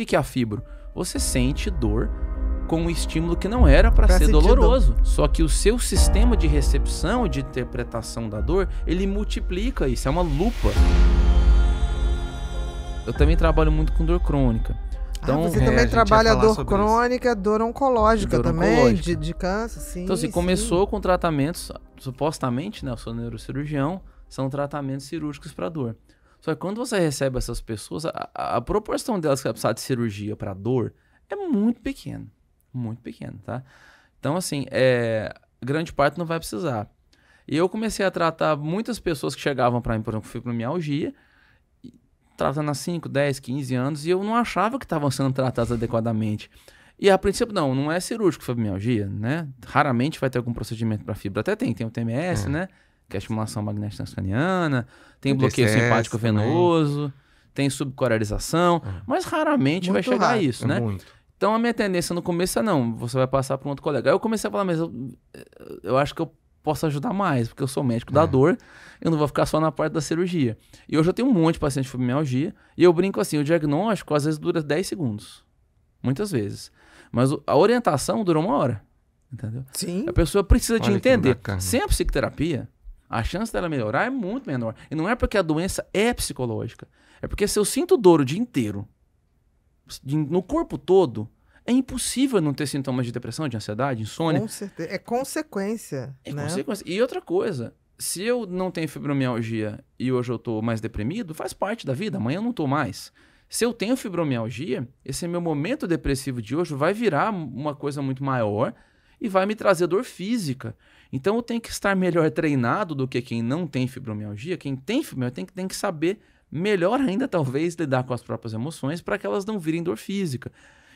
que, que é a fibro? Você sente dor com um estímulo que não era para ser doloroso. Dor. Só que o seu sistema de recepção e de interpretação da dor, ele multiplica isso, é uma lupa. Eu também trabalho muito com dor crônica. Ah, então, ah, você é, também trabalha dor crônica, isso. dor oncológica dor também, oncológica. De, de câncer, sim. Então, se assim, sim. começou com tratamentos, supostamente, né? Eu sou neurocirurgião, são tratamentos cirúrgicos para dor. Só que quando você recebe essas pessoas, a, a proporção delas que vai precisar de cirurgia para dor é muito pequena. Muito pequena, tá? Então, assim, é, grande parte não vai precisar. E eu comecei a tratar muitas pessoas que chegavam para mim, por exemplo, fibromialgia, tratando há 5, 10, 15 anos, e eu não achava que estavam sendo tratadas adequadamente. E a princípio, não, não é cirúrgico fibromialgia, né? Raramente vai ter algum procedimento para fibra. Até tem, tem o TMS, hum. É. né? que é a estimulação magnética transcraniana, tem o bloqueio DCS, simpático venoso, tem subcoralização, é. mas raramente muito vai chegar raro, a isso, é né? Muito. Então a minha tendência no começo é não, você vai passar para um outro colega. Aí eu comecei a falar, mas eu, eu acho que eu posso ajudar mais, porque eu sou médico da é. dor, eu não vou ficar só na parte da cirurgia. E hoje eu tenho um monte de paciente com fibromialgia, e eu brinco assim, o diagnóstico às vezes dura 10 segundos, muitas vezes. Mas a orientação durou uma hora, entendeu? Sim. A pessoa precisa Olha de entender. Sem a psicoterapia, a chance dela melhorar é muito menor. E não é porque a doença é psicológica. É porque se eu sinto dor o dia inteiro, no corpo todo, é impossível não ter sintomas de depressão, de ansiedade, insônia. Com certeza. É consequência. É né? consequência. E outra coisa, se eu não tenho fibromialgia e hoje eu estou mais deprimido, faz parte da vida, amanhã eu não estou mais. Se eu tenho fibromialgia, esse meu momento depressivo de hoje vai virar uma coisa muito maior e vai me trazer dor física. Então eu tenho que estar melhor treinado do que quem não tem fibromialgia. Quem tem fibromialgia tem que, tem que saber melhor ainda, talvez, lidar com as próprias emoções para que elas não virem dor física.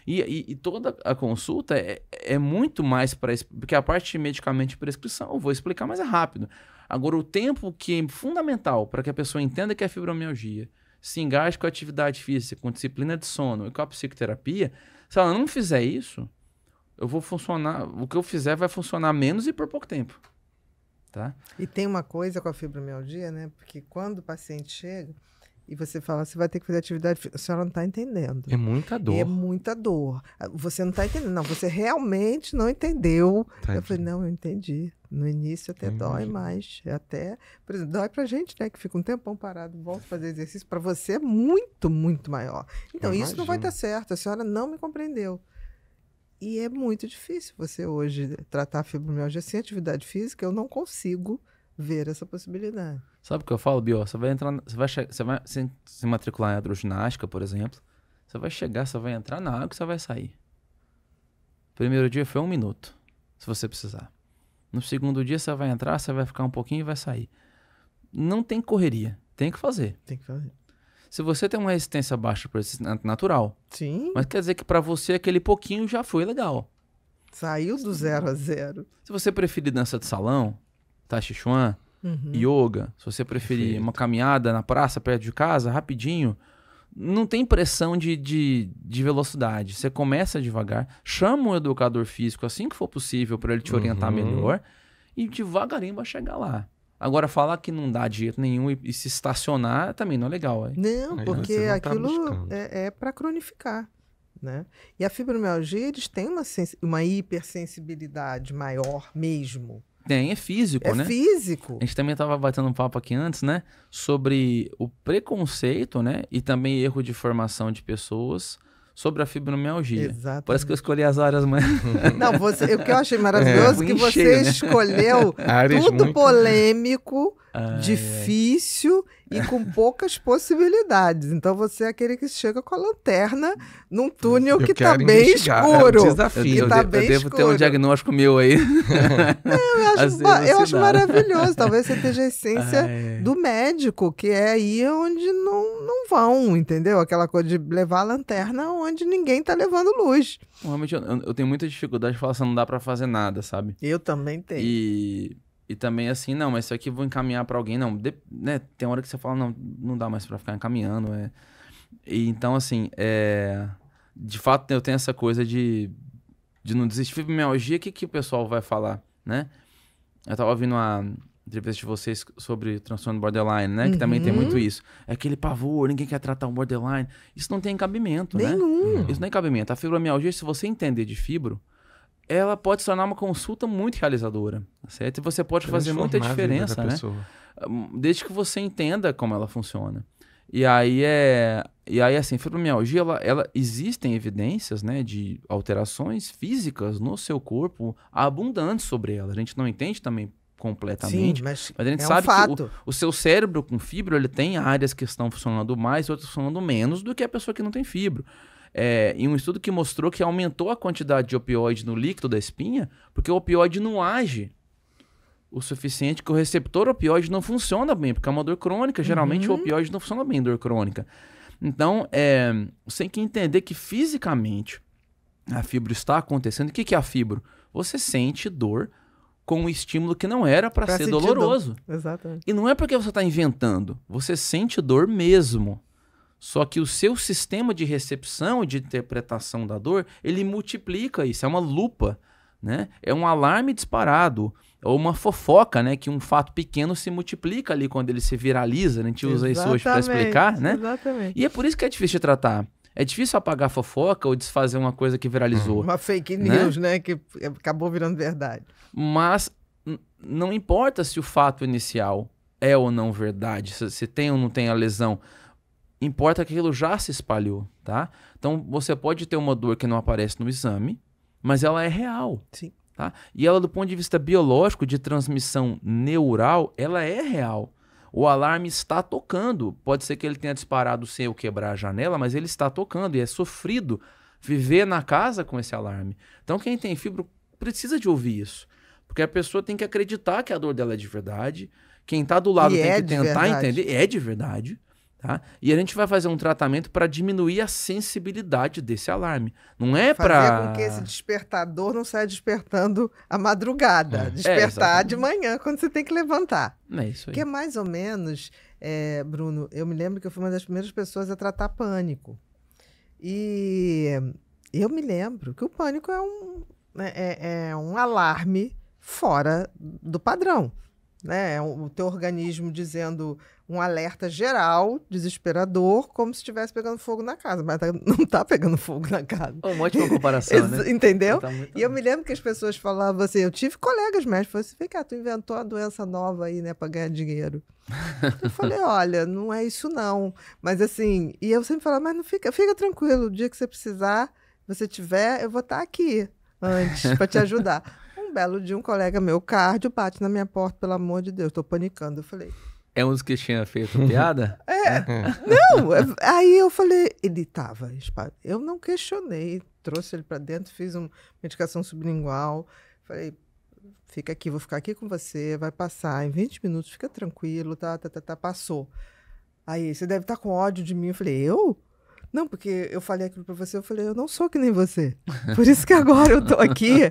E, e, e toda a consulta é, é muito mais para. Porque a parte de medicamento e prescrição eu vou explicar mais é rápido. Agora, o tempo que é fundamental para que a pessoa entenda que é fibromialgia, se engaje com atividade física, com disciplina de sono e com a psicoterapia, se ela não fizer isso, eu vou funcionar, o que eu fizer vai funcionar menos e por pouco tempo. Tá? E tem uma coisa com a fibromialgia, né? Porque quando o paciente chega e você fala, você vai ter que fazer atividade, a senhora não está entendendo. É muita dor. É muita dor. Ah, você não está entendendo. Não, você realmente não entendeu. Tá eu falei, não, eu entendi. No início até dói mais. É até, por exemplo, dói pra gente, né? Que fica um tempão parado, volta a fazer exercício. Para você é muito, muito maior. Então, isso não vai dar certo. A senhora não me compreendeu. E é muito difícil você hoje tratar fibromialgia sem atividade física, eu não consigo ver essa possibilidade. Sabe o que eu falo, Bio? Você vai entrar, você vai, você vai se, se matricular em hidroginástica, por exemplo, você vai chegar, você vai entrar na água e você vai sair. Primeiro dia foi um minuto, se você precisar. No segundo dia você vai entrar, você vai ficar um pouquinho e vai sair. Não tem correria, tem que fazer. Tem que fazer. Se você tem uma resistência baixa para esse natural. Sim. Mas quer dizer que para você aquele pouquinho já foi legal. Saiu do zero a zero. Se você preferir dança de salão, tai chi chuan, uhum. yoga, se você preferir Perfeito. uma caminhada na praça perto de casa, rapidinho, não tem pressão de, de, de, velocidade. Você começa devagar, chama um educador físico assim que for possível para ele te orientar uhum. melhor e devagarinho vai chegar lá. Agora, falar que não dá de jeito nenhum e, e se estacionar também não é legal. É? Não, porque não tá aquilo é, é para cronificar. Né? E a fibromialgia, eles têm uma, uma hipersensibilidade maior mesmo. Tem, é físico, é né? É físico. A gente também estava batendo um papo aqui antes, né? Sobre o preconceito, né? E também erro de formação de pessoas sobre a fibromialgia. Exato. Parece que eu escolhi as áreas mais. Não, você, o que eu achei é. maravilhoso é, que você né? escolheu tudo muito... polêmico, difícil e com poucas possibilidades. Então você é aquele que chega com a lanterna num túnel eu que está bem escuro. É um desafio. Eu, tá eu, eu devo ter um diagnóstico meu aí. Não, eu acho, assim, eu acho maravilhoso. Talvez você esteja a essência Ai. do médico, que é aí onde não, não vão, entendeu? Aquela coisa de levar a lanterna onde onde ninguém tá levando luz. Realmente, eu, eu tenho muita dificuldade de falar assim, não dá para fazer nada, sabe? Eu também tenho. E, e também assim, não, mas isso aqui vou encaminhar para alguém, não. De, né, tem hora que você fala, não, não dá mais para ficar encaminhando. É... E, então, assim, é... de fato eu tenho essa coisa de, de não desistir. Fibromialgia, o que, que o pessoal vai falar, né? Eu tava ouvindo a. Uma entrevista de vocês sobre transtorno borderline, né? Uhum. Que também tem uhum. muito isso. É aquele pavor, ninguém quer tratar um borderline. Isso não tem cabimento, Nenhum. né? Nenhum. Isso não tem é cabimento. A fibromialgia, se você entender de fibro, ela pode se tornar uma consulta muito realizadora, tá certo? E você pode fazer muita diferença, né? Hum, desde que você entenda como ela funciona. E aí é, e aí assim, fibromialgia, ela, ela existem evidências, né, de alterações físicas no seu corpo abundantes sobre ela. A gente não entende também completamente. Sim, mas, mas a gente é sabe um fato. que o, o, seu cérebro com fibro, ele tem áreas que estão funcionando mais e outras funcionando menos do que a pessoa que não tem fibro. É, e um estudo que mostrou que aumentou a quantidade de opioide no líquido da espinha, porque o opioide não age o suficiente que o receptor opioide não funciona bem, porque é uma dor crônica. Geralmente uhum. o opioide não funciona bem em dor crônica. Então, é, você tem que entender que fisicamente a fibro está acontecendo. O que, que é a fibro? Você sente dor com um estímulo que não era para ser doloroso. Dor. Exatamente. E não é porque você está inventando, você sente dor mesmo. Só que o seu sistema de recepção, de interpretação da dor, ele multiplica isso, é uma lupa, né? É um alarme disparado, ou uma fofoca, né? Que um fato pequeno se multiplica ali quando ele se viraliza, né? a gente usa exatamente, isso hoje para explicar, né? Exatamente. E é por isso que é difícil de tratar é difícil apagar fofoca ou desfazer uma coisa que viralizou. Uma fake né? news, né? né? Que acabou virando verdade. Mas não importa se o fato inicial é ou não verdade, se, se tem ou não tem a lesão, importa que aquilo já se espalhou, tá? Então você pode ter uma dor que não aparece no exame, mas ela é real. Sim. Tá? E ela, do ponto de vista biológico, de transmissão neural, ela é real o alarme está tocando. Pode ser que ele tenha disparado sem eu quebrar a janela, mas ele está tocando e é sofrido viver na casa com esse alarme. Então quem tem fibro precisa de ouvir isso, porque a pessoa tem que acreditar que a dor dela é de verdade. Quem está do lado e tem é que tentar verdade. entender, é de verdade. Tá? E a gente vai fazer um tratamento para diminuir a sensibilidade desse alarme. Não é para. Fazer pra... com que esse despertador não saia despertando à madrugada. É, despertar é, de manhã, quando você tem que levantar. É isso aí. Que é mais ou menos, é, Bruno, eu me lembro que eu fui uma das primeiras pessoas a tratar pânico. E eu me lembro que o pânico é um, né, é, é um alarme fora do padrão né? É o teu organismo dizendo um alerta geral, desesperador, como se estivesse pegando fogo na casa, mas tá, não está pegando fogo na casa. Um monte de comparação, né? Entendeu? Tá e eu me lembro que as pessoas falavam assim, eu tive colegas médicos, falaram assim, vem cá, tu inventou uma doença nova aí, né, para ganhar dinheiro. eu falei, olha, não é isso não. Mas assim, e eu sempre falava, mas não fica, fica tranquilo, o dia que você precisar, você tiver, eu vou estar tá aqui antes para te ajudar. belo de um colega meu, cardio, bate na minha porta, pelo amor de Deus, tô panicando. Eu falei. É um dos que tinha feito piada? É, não, é, aí eu falei, ele tava, eu não questionei, trouxe ele para dentro, fiz uma medicação sublingual, falei, fica aqui, vou ficar aqui com você, vai passar, em 20 minutos, fica tranquilo, tá, tá, tá, tá passou. Aí, você deve estar tá com ódio de mim. Eu falei, eu? Não, porque eu falei aquilo para você, eu falei, eu não sou que nem você. Por isso que agora eu tô aqui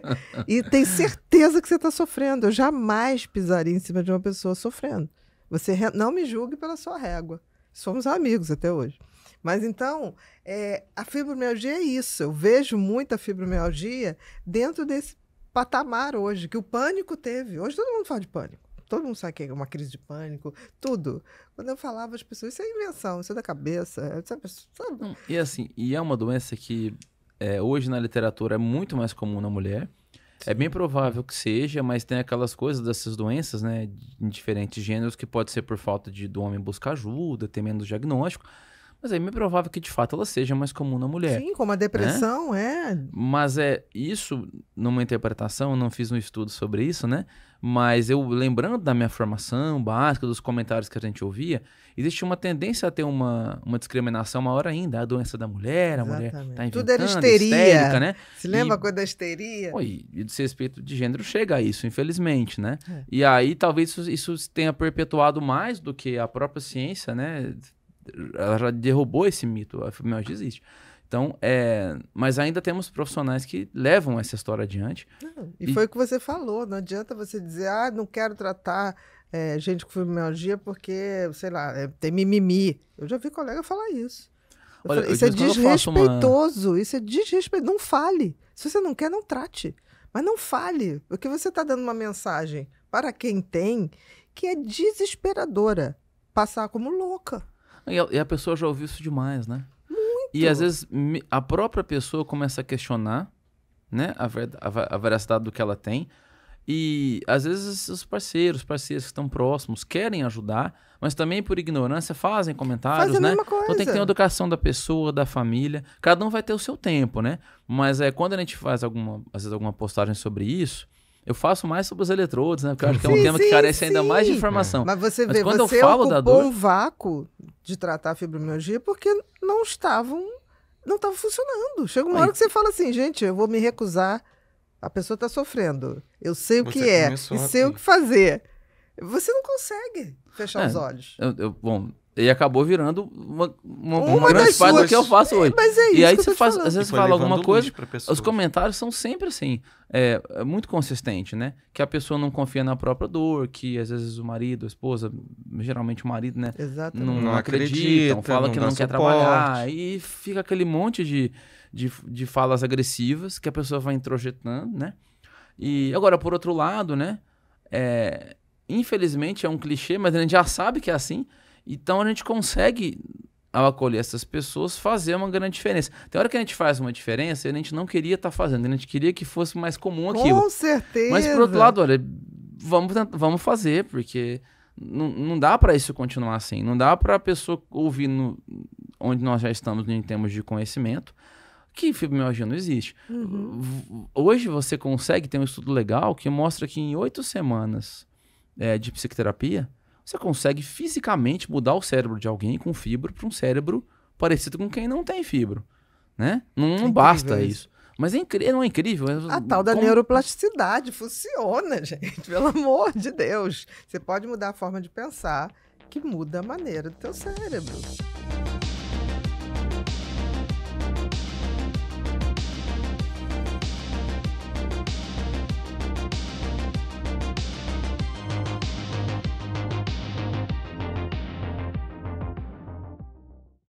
e tenho certeza que você está sofrendo. Eu jamais pisaria em cima de uma pessoa sofrendo. Você não me julgue pela sua régua. Somos amigos até hoje. Mas então, é, a fibromialgia é isso. Eu vejo muita fibromialgia dentro desse patamar hoje, que o pânico teve. Hoje todo mundo fala de pânico todo mundo sabe que é uma crise de pânico, tudo. Quando eu falava, as pessoas, isso é invenção, isso é da cabeça, sabe? E assim, e é uma doença que é, hoje na literatura é muito mais comum na mulher. É Sim. É bem provável que seja, mas tem aquelas coisas dessas doenças, né, em diferentes gêneros, que pode ser por falta de, do homem buscar ajuda, ter menos diagnóstico. Mas é bem provável que de fato ela seja mais comum na mulher. Sim, como a depressão, né? é. Mas é isso, numa interpretação, eu não fiz um estudo sobre isso, né? Mas eu, lembrando da minha formação básica, dos comentários que a gente ouvia, existia uma tendência a ter uma, uma discriminação maior ainda. A doença da mulher, a Exatamente. mulher tá é inventando, Tudo era histeria. Histérica, né? Se lembra e, a coisa da histeria? oi e, do o desrespeito de gênero chega a isso, infelizmente, né? É. E aí talvez isso, isso tenha perpetuado mais do que a própria ciência, né? Ela já derrubou esse mito, a fibromialgia existe. Então, é, mas ainda temos profissionais que levam essa história adiante. e, e, foi o que você falou, não adianta você dizer, ah, não quero tratar é, gente com fibromialgia porque, sei lá, é, tem mimimi. Eu já vi colega falar isso. Olha, falei, isso é desrespeitoso, isso é desrespeitoso. Não fale. Se você não quer, não trate. Mas não fale, porque você está dando uma mensagem para quem tem que é desesperadora passar como louca. E a, e a pessoa já ouviu isso demais, né? E às vezes a própria pessoa começa a questionar né, a, ver, a, a veracidade do que ela tem. E às vezes os parceiros, parceiros que estão próximos, querem ajudar, mas também por ignorância fazem comentários, Faz a né? Mesma coisa. Então tem que ter a educação da pessoa, da família. Cada um vai ter o seu tempo, né? Mas é quando a gente faz alguma, às vezes alguma postagem sobre isso, eu faço mais sobre os eletrodos, né? Porque eu acho que é um sim, tema que carece sim. ainda mais de informação. Mas você vê, Mas quando você eu falo da dor... um vácuo de tratar a fibromialgia porque não estavam, não estava funcionando. Chega uma Aí. hora que você fala assim, gente, eu vou me recusar. A pessoa está sofrendo. Eu sei o você que é e sei o que fazer. Você não consegue fechar é, os olhos. Eu, eu, bom, e acabou virando uma, uma, uma, grande parte suas... do que eu faço hoje. Mas é isso e aí você faz, às vezes fala alguma coisa, os comentários são sempre assim, é, é, muito consistente, né? Que a pessoa não confia na própria dor, que às vezes o marido, a esposa, geralmente o marido, né? Exatamente. Não, não acreditam, fala não que não quer suporte. trabalhar. E fica aquele monte de, de, de falas agressivas que a pessoa vai introjetando, né? E agora, por outro lado, né? É, infelizmente é um clichê, mas a gente já sabe que é assim então a gente consegue, ao acolher essas pessoas, fazer uma grande diferença. Tem hora que a gente faz uma diferença e a gente não queria estar tá fazendo, a gente queria que fosse mais comum aquilo. Com certeza. Mas por outro lado, olha, vamos, vamos fazer, porque não, não dá para isso continuar assim. Não dá para a pessoa ouvir no, onde nós já estamos em termos de conhecimento que fibromialgia não existe. Uhum. Hoje você consegue ter um estudo legal que mostra que em oito semanas é, de psicoterapia, você consegue fisicamente mudar o cérebro de alguém com fibro para um cérebro parecido com quem não tem fibro, né? Não, não é basta isso. isso. Mas é incrível, não é incrível? É a tal da Como... neuroplasticidade funciona, gente, pelo amor de Deus. Você pode mudar a forma de pensar, que muda a maneira do teu cérebro.